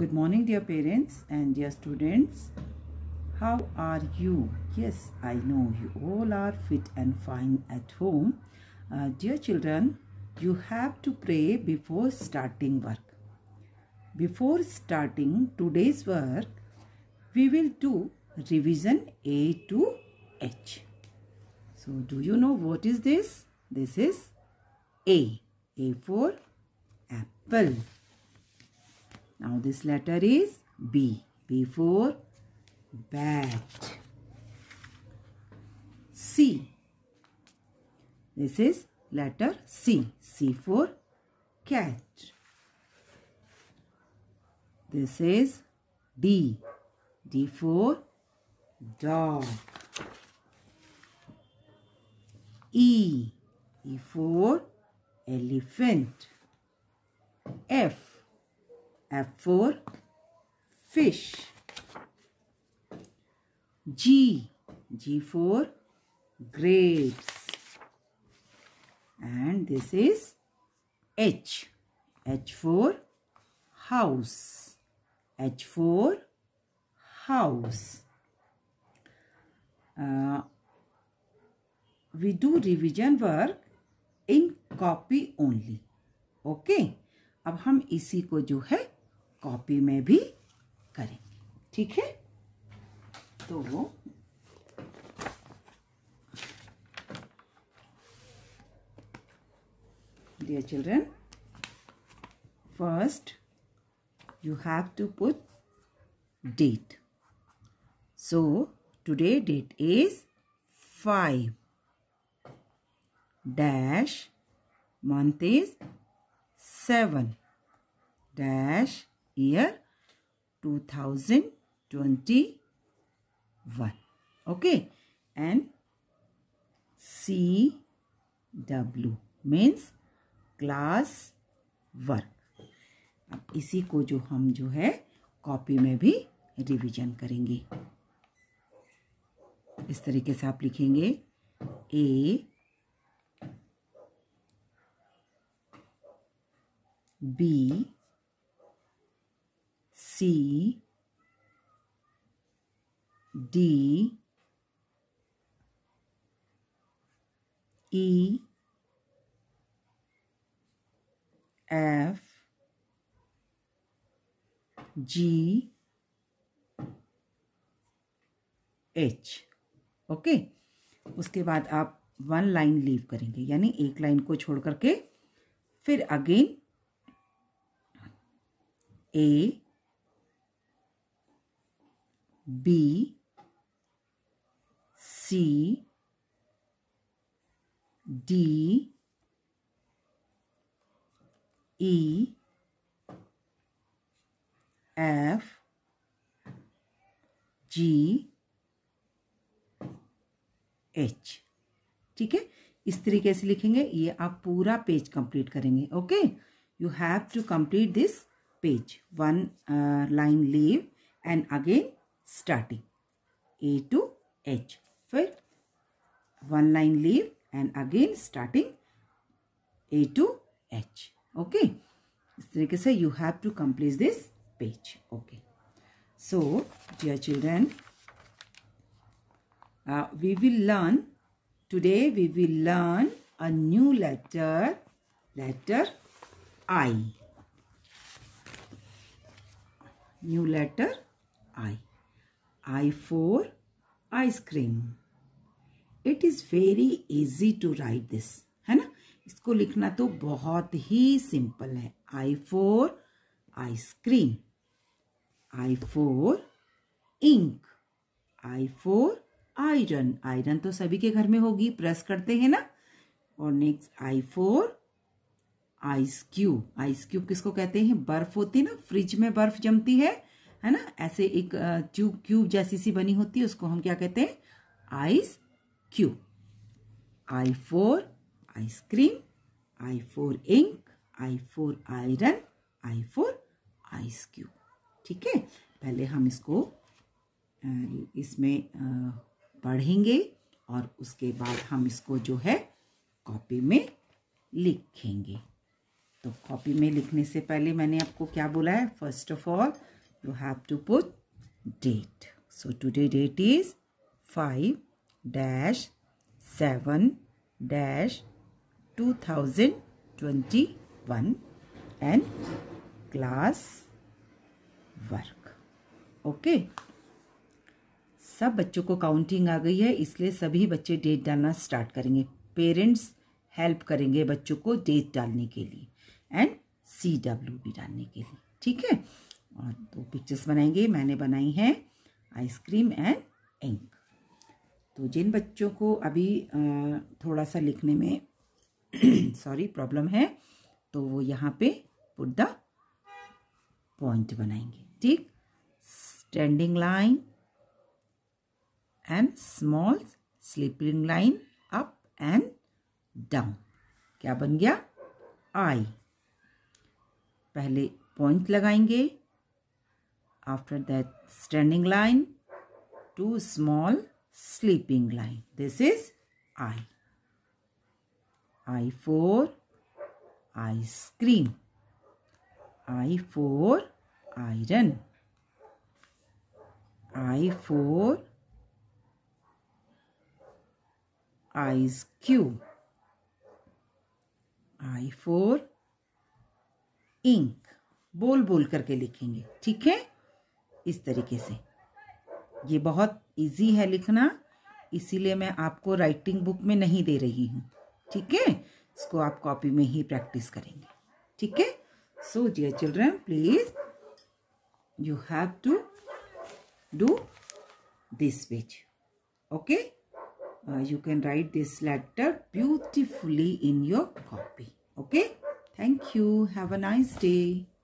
Good morning dear parents and dear students. How are you? Yes, I know you all are fit and fine at home. Uh, dear children, you have to pray before starting work. Before starting today's work, we will do revision A to H. So do you know what is this? This is A. A for apple. Now this letter is B. B for bat. C. This is letter C. C for cat. This is D. D for dog. E. E for elephant. have four fish. G, G four, grapes. And this is H, H four, house. H four, house. Uh, we do revision work in copy only. Okay? अब हम इसी को जो है copy में भी करेंगे ठीक है तो dear children first you have to put date so today date is five dash month is seven dash year 2021 okay and w means class work अब इसी को जो हम जो है कॉपी में भी रिवीजन करेंगे इस तरीके से आप लिखेंगे A B C, D, E, F, G, H. Okay okay? उसके बाद आप वन लाइन लीव करेंगे यानी एक लाइन को छोड़ करके फिर again A B C D E F G H ठीक है इस तरीके से लिखेंगे ये आप पूरा पेज कंप्लीट करेंगे okay you have to complete this page one line leave and again starting A to H. Fifth, one line leave and again starting A to H. Okay. So you have to complete this page. Okay. So, dear children, uh, we will learn, today we will learn a new letter, letter I. New letter I. I for ice cream. It is very easy to write this. है ना इसको लिखना तो बहुत ही simple है I for ice cream. I for ink I for iron iron तो सभी के घर में होगी प्रेस करते हैं ना और next I for ice cube ice cube किसको कहते हैं बर्फ होती है ना फ्रिज में बर्फ जमती है है ना ऐसे एक ट्यूब क्यूब जैसी सी बनी होती है उसको हम क्या कहते हैं ice cube I for ice cream I for ink I for iron I for ice cube ठीक है पहले हम इसको इसमें पढ़ेंगे और उसके बाद हम इसको जो है कॉपी में लिखेंगे तो कॉपी में लिखने से पहले मैंने आपको क्या बोला है first of all you have to put date. So today date is 5 dash 7 dash 2021 and class work. Okay. सब बच्चों को काउंटिंग आ गई है इसलिए सभी बच्चे डेट डालना स्टार्ट करेंगे पेरेंट्स हेल्प करेंगे बच्चों को डेट डालने के लिए एंड सी डब्ल्यू भी डालने के लिए ठीक है और दो पिक्चर्स बनाएंगे मैंने बनाई है आइसक्रीम एंड इंक तो जिन बच्चों को अभी थोड़ा सा लिखने में सॉरी प्रॉब्लम है तो वो यहाँ पे पुट द पॉइंट बनाएंगे ठीक standing line and small sleeping line up and down क्या बन गया आई पहले पॉइंट लगाएंगे after that standing line two small sleeping line this is i i for ice cream i for iron i for ice cube i for ink बोल बोल करके लिखेंगे ठीक है इस तरीके से ये बहुत इजी है लिखना इसीलिए मैं आपको राइटिंग बुक में नहीं दे रही हूँ ठीक है इसको आप कॉपी में ही प्रैक्टिस करेंगे ठीक है so dear children please you have to do this page okay you can write this letter beautifully in your copy okay thank you have a nice day